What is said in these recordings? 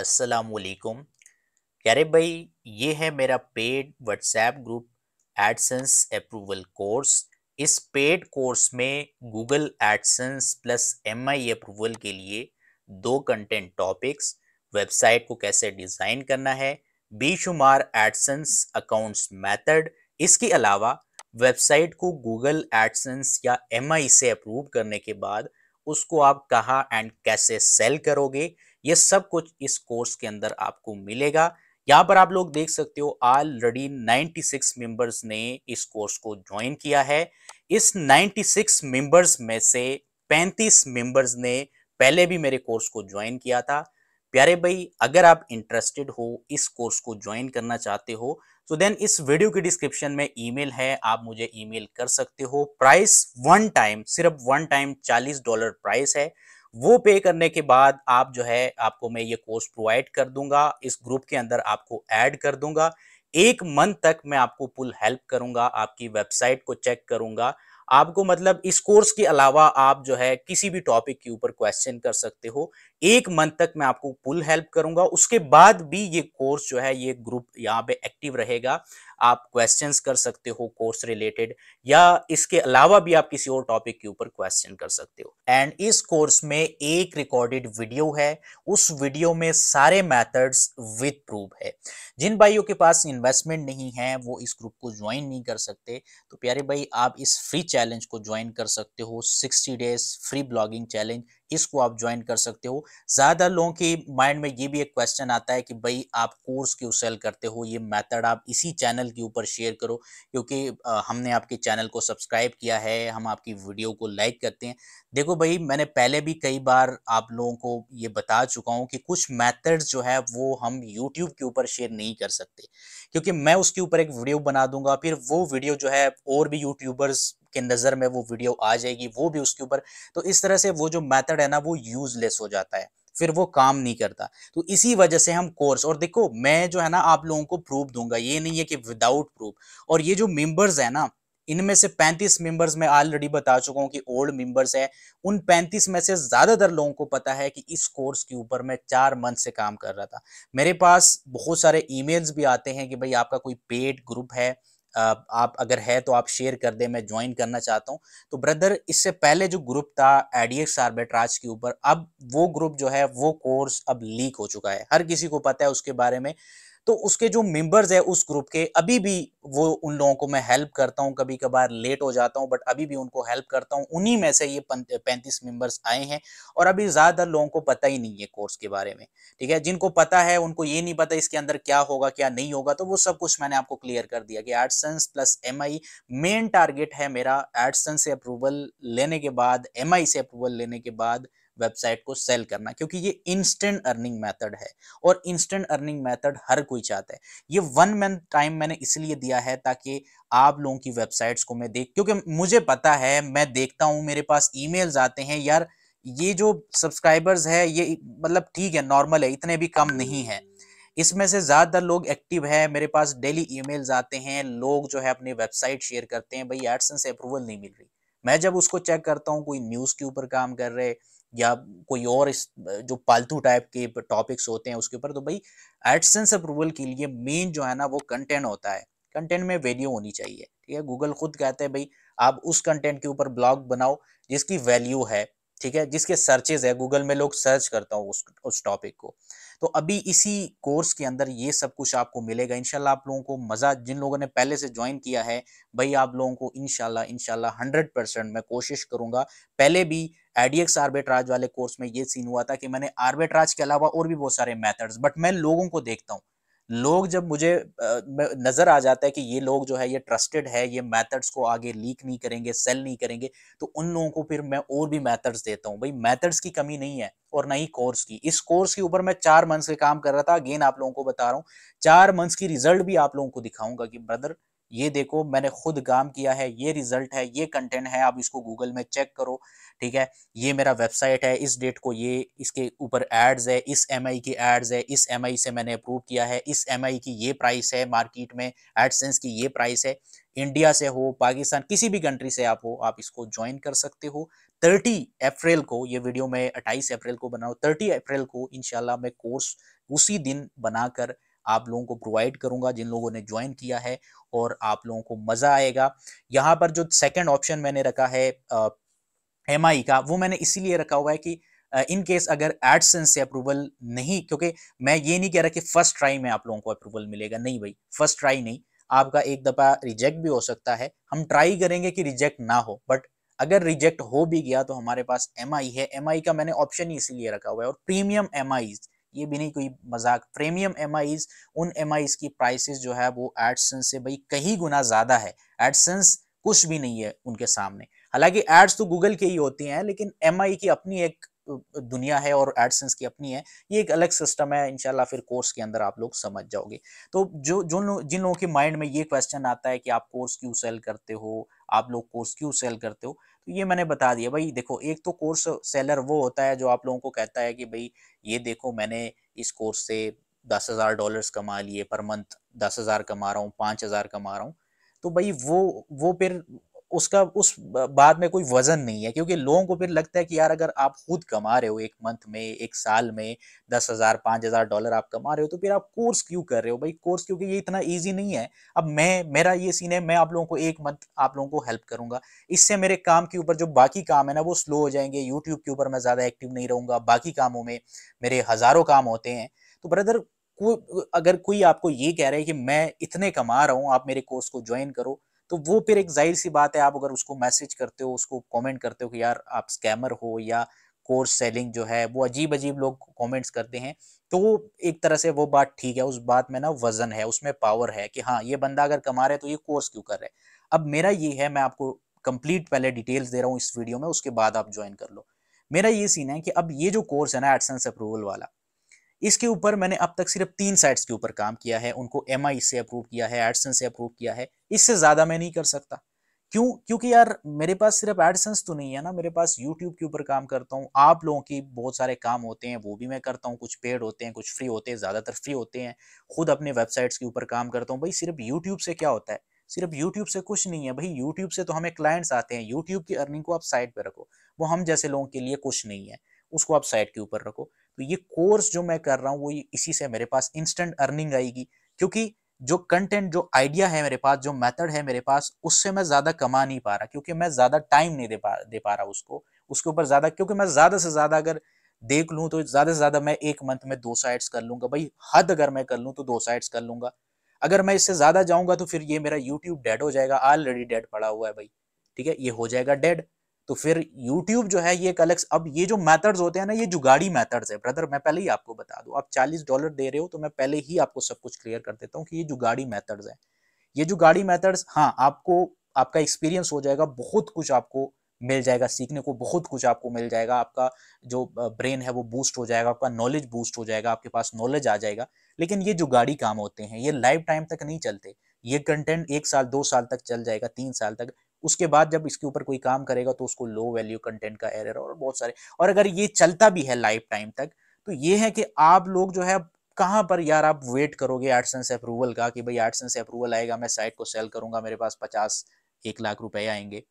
असलकुम कैरिब भाई ये है मेरा paid WhatsApp group AdSense approval course इस पेड कोर्स में Google AdSense plus M approval के लिए दो कंटेंट टॉपिक्स वेबसाइट को कैसे डिज़ाइन करना है बेशुमार एडसेंस अकाउंट्स मेथड इसके अलावा वेबसाइट को गूगल एडसेंस या एम से अप्रूव करने के बाद उसको आप कहाँ एंड कैसे सेल करोगे ये सब कुछ इस कोर्स के अंदर आपको मिलेगा यहाँ पर आप लोग देख सकते हो ऑलरेडी 96 मेंबर्स ने इस कोर्स को ज्वाइन किया है इस 96 मेंबर्स में से 35 मेंबर्स ने पहले भी मेरे कोर्स को ज्वाइन किया था प्यारे भाई अगर आप इंटरेस्टेड हो इस कोर्स को ज्वाइन करना चाहते हो तो देन इस वीडियो के डिस्क्रिप्शन में ईमेल है आप मुझे ईमेल कर सकते हो प्राइस वन टाइम सिर्फ वन टाइम चालीस डॉलर प्राइस है वो पे करने के बाद आप जो है आपको मैं ये कोर्स प्रोवाइड कर दूंगा इस ग्रुप के अंदर आपको ऐड कर दूंगा एक मंथ तक मैं आपको फुल हेल्प करूंगा आपकी वेबसाइट को चेक करूंगा आपको मतलब इस कोर्स के अलावा आप जो है किसी भी टॉपिक के ऊपर क्वेश्चन कर सकते हो एक मंथ तक मैं आपको फुल हेल्प करूंगा उसके बाद भी ये कोर्स जो है ये ग्रुप यहाँ पे एक्टिव रहेगा आप क्वेश्चंस कर सकते हो कोर्स रिलेटेड या इसके अलावा भी आप किसी और टॉपिक के ऊपर क्वेश्चन कर सकते हो एंड इस कोर्स में एक रिकॉर्डेड वीडियो है उस वीडियो में सारे मेथड्स विथ प्रूफ है जिन भाइयों के पास इन्वेस्टमेंट नहीं है वो इस ग्रुप को ज्वाइन नहीं कर सकते तो प्यारे भाई आप इस फ्री चैलेंज को ज्वाइन कर सकते हो sixty days free blogging challenge इसको आप ज्वाइन कर सकते हो ज़्यादा लोगों के माइंड में ये भी एक क्वेश्चन आता है कि भाई आप कोर्स क्यों सेल करते हो ये मेथड आप इसी चैनल के ऊपर शेयर करो क्योंकि हमने आपके चैनल को सब्सक्राइब किया है हम आपकी वीडियो को लाइक करते हैं देखो भाई मैंने पहले भी कई बार आप लोगों को ये बता चुका हूँ कि कुछ मैथड जो है वो हम यूट्यूब के ऊपर शेयर नहीं कर सकते क्योंकि मैं उसके ऊपर एक वीडियो बना दूंगा फिर वो वीडियो जो है और भी यूट्यूबर्स के नज़र में वो वीडियो आ जाएगी वो भी उसके ऊपर तो इस तरह से वो जो मैथड है ना वो यूजलेस हो जाता है फिर वो काम नहीं करता तो इसी वजह से हम कोर्स और देखो मैं जो है ना आप लोगों को प्रूफ दूंगा ये नहीं है कि विदाउट प्रूफ और ये जो मेंबर्स है ना इनमें से 35 मेंबर्स मैं ऑलरेडी बता चुका हूँ कि ओल्ड मेंबर्स है उन 35 में से ज़्यादातर लोगों को पता है कि इस कोर्स के ऊपर मैं चार मंथ से काम कर रहा था मेरे पास बहुत सारे ईमेल्स भी आते हैं कि भाई आपका कोई पेड ग्रुप है आप अगर है तो आप शेयर कर दें मैं ज्वाइन करना चाहता हूँ तो ब्रदर इससे पहले जो ग्रुप था एडीएक्स आर्बिट्राज के ऊपर अब वो ग्रुप जो है वो कोर्स अब लीक हो चुका है हर किसी को पता है उसके बारे में तो उसके जो मेंबर्स है उस ग्रुप के अभी भी वो उन लोगों को मैं हेल्प करता हूँ कभी कभार लेट हो जाता हूँ बट अभी भी उनको हेल्प करता हूँ उन्हीं में से ये पैंतीस मेंबर्स आए हैं और अभी ज़्यादातर लोगों को पता ही नहीं है कोर्स के बारे में ठीक है जिनको पता है उनको ये नहीं पता इसके अंदर क्या होगा क्या नहीं होगा तो वो सब कुछ मैंने आपको क्लियर कर दिया कि AdSense plus M main target है मेरा एडसेंस से अप्रूवल लेने के बाद एम से अप्रूवल लेने के बाद वेबसाइट को सेल करना क्योंकि ये इंस्टेंट अर्निंग मेथड है और इंस्टेंट अर्निंग मेथड हर कोई चाहता है ये वन मैन टाइम मैंने इसलिए दिया है ताकि आप लोगों की वेबसाइट्स को मैं देख क्योंकि मुझे पता है मैं देखता हूँ मेरे पास ईमेल्स आते हैं यार ये जो सब्सक्राइबर्स है ये मतलब ठीक है नॉर्मल है इतने भी कम नहीं है इसमें से ज़्यादातर लोग एक्टिव है मेरे पास डेली ईमेल्स आते हैं लोग जो है अपनी वेबसाइट शेयर करते हैं भाई एडसन से अप्रूवल नहीं मिल रही मैं जब उसको चेक करता हूँ कोई न्यूज़ के ऊपर काम कर रहे या कोई और इस जो पालतू टाइप के टॉपिक्स होते हैं उसके ऊपर तो भाई एडसेंस अप्रूवल के लिए मेन जो है ना वो कंटेंट होता है कंटेंट में वैल्यू होनी चाहिए ठीक है गूगल खुद कहते हैं भाई आप उस कंटेंट के ऊपर ब्लॉग बनाओ जिसकी वैल्यू है ठीक है जिसके सर्चेज है गूगल में लोग सर्च करता हूँ उस उस टॉपिक को तो अभी इसी कोर्स के अंदर ये सब कुछ आपको मिलेगा इनशाला आप लोगों को मज़ा जिन लोगों ने पहले से ज्वाइन किया है भाई आप लोगों को इनशाला इनशाला हंड्रेड परसेंट मैं कोशिश करूँगा पहले भी एडीएक्स आर्बिट्राज वाले कोर्स में ये सीन हुआ था कि मैंने आर्बिट्राज के अलावा और भी बहुत सारे मेथड्स बट मैं लोगों को देखता हूँ लोग जब मुझे नज़र आ जाता है कि ये लोग जो है ये ट्रस्टेड है ये मेथड्स को आगे लीक नहीं करेंगे सेल नहीं करेंगे तो उन लोगों को फिर मैं और भी मेथड्स देता हूँ भाई मेथड्स की कमी नहीं है और ना ही कोर्स की इस कोर्स के ऊपर मैं चार मंथ्स से काम कर रहा था अगेन आप लोगों को बता रहा हूँ चार मंथ्स की रिजल्ट भी आप लोगों को दिखाऊंगा कि ब्रदर ये देखो मैंने खुद काम किया है ये रिजल्ट है ये कंटेंट है आप इसको गूगल में चेक करो ठीक है ये मेरा वेबसाइट है इस डेट को ये इसके ऊपर एड्स है इस एम की एड्स है इस एम से मैंने अप्रूव किया है इस एम की ये प्राइस है मार्केट में एडसेंस की ये प्राइस है इंडिया से हो पाकिस्तान किसी भी कंट्री से आप हो आप इसको ज्वाइन कर सकते हो 30 अप्रैल को ये वीडियो मैं 28 अप्रैल को बनाऊँ 30 अप्रैल को इनशाला मैं कोर्स उसी दिन बनाकर आप लोगों को प्रोवाइड करूंगा जिन लोगों ने ज्वाइन किया है और आप लोगों को मज़ा आएगा यहाँ पर जो सेकेंड ऑप्शन मैंने रखा है एम का वो मैंने इसीलिए रखा हुआ है कि इन केस अगर एडसेंस से अप्रूवल नहीं क्योंकि मैं ये नहीं कह रहा कि फर्स्ट ट्राई में आप लोगों को अप्रूवल मिलेगा नहीं भाई फर्स्ट ट्राई नहीं आपका एक दफ़ा रिजेक्ट भी हो सकता है हम ट्राई करेंगे कि रिजेक्ट ना हो बट अगर रिजेक्ट हो भी गया तो हमारे पास एम है एम का मैंने ऑप्शन ही इसीलिए रखा हुआ है और प्रीमियम एम ये भी नहीं कोई मजाक प्रीमियम एम उन एम की प्राइसेस जो है वो एडसेंस से भाई कई गुना ज़्यादा है एडसेंस कुछ भी नहीं है उनके सामने हालांकि एड्स तो गूगल के ही होती हैं लेकिन एम की अपनी एक दुनिया है और एडसेंस की अपनी है ये एक अलग सिस्टम है इनशाला फिर कोर्स के अंदर आप लोग समझ जाओगे तो जो जो लो, जिन लोगों के माइंड में ये क्वेश्चन आता है कि आप कोर्स क्यों सेल करते हो आप लोग कोर्स क्यों सेल करते हो तो ये मैंने बता दिया भाई देखो एक तो कोर्स सेलर वो होता है जो आप लोगों को कहता है कि भाई ये देखो मैंने इस कोर्स से दस हज़ार डॉलर्स कमा लिए पर मंथ दस हज़ार कमा रहा हूँ पाँच हज़ार कमा रहा हूँ तो भाई वो वो फिर उसका उस बात में कोई वजन नहीं है क्योंकि लोगों को फिर लगता है कि यार अगर आप खुद कमा रहे हो एक मंथ में एक साल में दस हज़ार पाँच हज़ार डॉलर आप कमा रहे हो तो फिर आप कोर्स क्यों कर रहे हो भाई कोर्स क्योंकि ये इतना ईजी नहीं है अब मैं मेरा ये सीन है मैं आप लोगों को एक मंथ आप लोगों को हेल्प करूंगा इससे मेरे काम के ऊपर जो बाकी काम है ना वो स्लो हो जाएंगे यूट्यूब के ऊपर मैं ज़्यादा एक्टिव नहीं रहूंगा बाकी कामों में मेरे हज़ारों काम होते हैं तो ब्रदर को अगर कोई आपको ये कह रहा है कि मैं इतने कमा रहा हूँ आप मेरे कोर्स को ज्वाइन करो तो वो फिर एक जाहिर सी बात है आप अगर उसको मैसेज करते हो उसको कमेंट करते हो कि यार आप स्कैमर हो या कोर्स सेलिंग जो है वो अजीब अजीब लोग कमेंट्स करते हैं तो वो एक तरह से वो बात ठीक है उस बात में ना वजन है उसमें पावर है कि हाँ ये बंदा अगर कमा रहा है तो ये कोर्स क्यों कर रहा है अब मेरा ये है मैं आपको कंप्लीट पहले डिटेल्स दे रहा हूँ इस वीडियो में उसके बाद आप ज्वाइन कर लो मेरा ये सीन है कि अब ये जो कोर्स है ना एडसेंस अप्रूवल वाला इसके ऊपर मैंने अब तक सिर्फ तीन साइट्स के ऊपर काम किया है उनको एम से अप्रूव किया है एडसन से अप्रूव किया है इससे ज़्यादा मैं नहीं कर सकता क्यों क्योंकि यार मेरे पास सिर्फ एडसन्स तो नहीं है ना मेरे पास यूट्यूब के ऊपर काम करता हूँ आप लोगों की बहुत सारे काम होते हैं वो भी मैं करता हूँ कुछ पेड होते हैं कुछ फ्री होते हैं ज़्यादातर फ्री होते हैं खुद अपने वेबसाइट्स के ऊपर काम करता हूँ भाई सिर्फ यूट्यूब से क्या होता है सिर्फ यूट्यूब से कुछ नहीं है भाई यूट्यूब से तो हमें क्लाइंट्स आते हैं यूट्यूब की अर्निंग को आप साइड पर रखो वो हम जैसे लोगों के लिए कुछ नहीं है उसको आप साइट के ऊपर रखो तो ये कोर्स जो मैं कर रहा हूँ वो इसी से मेरे पास इंस्टेंट अर्निंग आएगी क्योंकि जो कंटेंट जो आइडिया है मेरे पास जो मेथड है मेरे पास उससे मैं ज़्यादा कमा नहीं पा रहा क्योंकि मैं ज़्यादा टाइम नहीं दे पा दे पा रहा उसको उसके ऊपर ज़्यादा क्योंकि मैं ज़्यादा से ज़्यादा अगर देख लूँ तो ज़्यादा से ज़्यादा मैं एक मंथ में दो साइड्स कर लूंगा भाई हद अगर मैं कर लूँ तो दो साइड्स कर लूंगा अगर मैं इससे ज़्यादा जाऊँगा तो फिर ये मेरा यूट्यूब डेड हो जाएगा ऑलरेडी डेड पड़ा हुआ है भाई ठीक है ये हो जाएगा डेड तो फिर YouTube जो है ये एक अलग अब ये जो मेथड्स होते हैं ना ये जुगाड़ी मेथड्स है ब्रदर मैं पहले ही आपको बता दूं आप 40 डॉलर दे रहे हो तो मैं पहले ही आपको सब कुछ क्लियर कर देता हूँ कि ये जुगाड़ी मेथड्स है ये जुगाड़ी मेथड्स हाँ आपको आपका एक्सपीरियंस हो जाएगा बहुत कुछ आपको मिल जाएगा सीखने को बहुत कुछ आपको मिल जाएगा आपका जो ब्रेन है वो बूस्ट हो जाएगा आपका नॉलेज बूस्ट हो जाएगा आपके पास नॉलेज आ जाएगा लेकिन ये जुगाड़ी काम होते हैं ये लाइफ टाइम तक नहीं चलते ये कंटेंट एक साल दो साल तक चल जाएगा तीन साल तक उसके बाद जब इसके ऊपर कोई काम करेगा तो उसको लो वैल्यू कंटेंट का एरर और बहुत सारे और अगर ये चलता भी है लाइफ टाइम तक तो ये है कि आप लोग जो है कहाँ पर यार आप वेट करोगे आर्टसेंस अप्रूवल का कि भाई आर्टसेंस अप्रूवल आएगा मैं साइट को सेल करूंगा मेरे पास पचास एक लाख रुपए आएंगे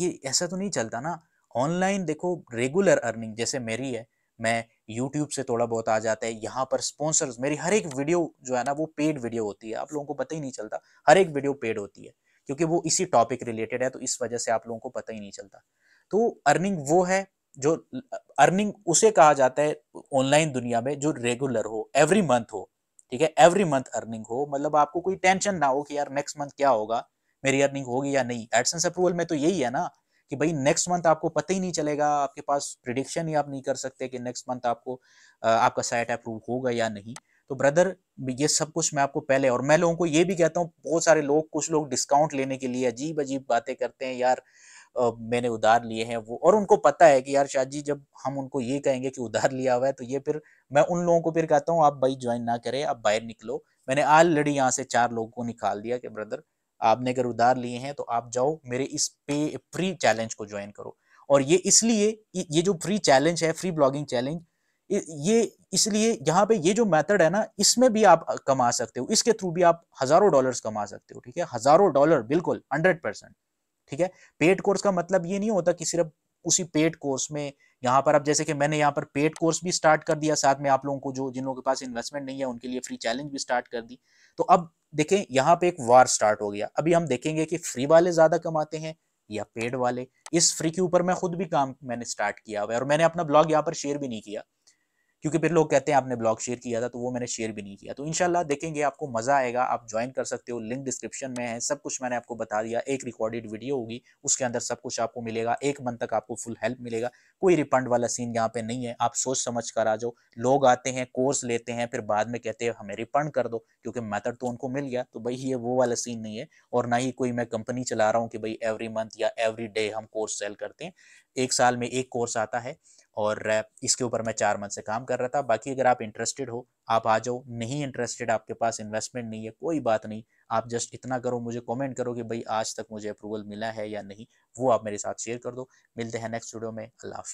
ये ऐसा तो नहीं चलता ना ऑनलाइन देखो रेगुलर अर्निंग जैसे मेरी है मैं यूट्यूब से थोड़ा बहुत आ जाता है यहाँ पर स्पॉन्सर्स मेरी हर एक वीडियो जो है ना वो पेड वीडियो होती है आप लोगों को पता ही नहीं चलता हर एक वीडियो पेड होती है क्योंकि वो इसी टॉपिक रिलेटेड है तो इस वजह से आप लोगों को पता ही नहीं चलता तो अर्निंग वो है जो अर्निंग उसे कहा जाता है ऑनलाइन दुनिया में जो रेगुलर हो एवरी मंथ हो ठीक है एवरी मंथ अर्निंग हो मतलब आपको कोई टेंशन ना हो कि यार नेक्स्ट मंथ क्या होगा मेरी अर्निंग होगी या नहीं एडसेंस अप्रूवल में तो यही है ना कि भाई नेक्स्ट मंथ आपको पता ही नहीं चलेगा आपके पास प्रिडिक्शन ही आप नहीं कर सकते कि नेक्स्ट मंथ आपको आपका साइट अप्रूव होगा या नहीं तो ब्रदर ये सब कुछ मैं आपको पहले और मैं लोगों को ये भी कहता हूँ बहुत सारे लोग कुछ लोग डिस्काउंट लेने के लिए अजीब अजीब बातें करते हैं यार आ, मैंने उधार लिए हैं वो और उनको पता है कि यार शाह जी जब हम उनको ये कहेंगे कि उधार लिया हुआ है तो ये फिर मैं उन लोगों को फिर कहता हूँ आप भाई ज्वाइन ना करें आप बाहर निकलो मैंने ऑलरेडी यहाँ से चार लोगों को निकाल दिया कि ब्रदर आपने अगर उधार लिए हैं तो आप जाओ मेरे इस पे फ्री चैलेंज को ज्वाइन करो और ये इसलिए ये जो फ्री चैलेंज है फ्री ब्लॉगिंग चैलेंज ये इसलिए यहाँ पे ये जो मेथड है ना इसमें भी आप कमा सकते हो इसके थ्रू भी आप हजारों डॉलर्स कमा सकते हो ठीक है हजारों डॉलर बिल्कुल हंड्रेड परसेंट ठीक है पेड कोर्स का मतलब ये नहीं होता कि सिर्फ उसी पेड कोर्स में यहाँ पर अब जैसे कि मैंने यहाँ पर पेड कोर्स भी स्टार्ट कर दिया साथ में आप लोगों को जो जिन लोगों के पास इन्वेस्टमेंट नहीं है उनके लिए फ्री चैलेंज भी स्टार्ट कर दी तो अब देखें यहाँ पे एक वार स्टार्ट हो गया अभी हम देखेंगे कि फ्री वाले ज्यादा कमाते हैं या पेड वाले इस फ्री के ऊपर मैं खुद भी काम मैंने स्टार्ट किया हुआ है और मैंने अपना ब्लॉग यहाँ पर शेयर भी नहीं किया क्योंकि फिर लोग कहते हैं आपने ब्लॉग शेयर किया था तो वो मैंने शेयर भी नहीं किया तो इनशाला देखेंगे आपको मज़ा आएगा आप ज्वाइन कर सकते हो लिंक डिस्क्रिप्शन में है सब कुछ मैंने आपको बता दिया एक रिकॉर्डेड वीडियो होगी उसके अंदर सब कुछ आपको मिलेगा एक मंथ तक आपको फुल हेल्प मिलेगा कोई रिफंड वाला सीन यहाँ पे नहीं है आप सोच समझ कर आ जाओ लोग आते हैं कोर्स लेते हैं फिर बाद में कहते हैं हमें रिफंड कर दो क्योंकि मैथड तो उनको मिल गया तो भाई ये वो वाला सीन नहीं है और ना ही कोई मैं कंपनी चला रहा हूँ कि भाई एवरी मंथ या एवरी डे हम कोर्स सेल करते हैं एक साल में एक कोर्स आता है और इसके ऊपर मैं चार मंथ से काम कर रहा था बाकी अगर आप इंटरेस्टेड हो आप आ जाओ नहीं इंटरेस्टेड आपके पास इन्वेस्टमेंट नहीं है कोई बात नहीं आप जस्ट इतना करो मुझे कमेंट करो कि भाई आज तक मुझे अप्रूवल मिला है या नहीं वो आप मेरे साथ शेयर कर दो मिलते हैं नेक्स्ट वीडियो में अल्लाह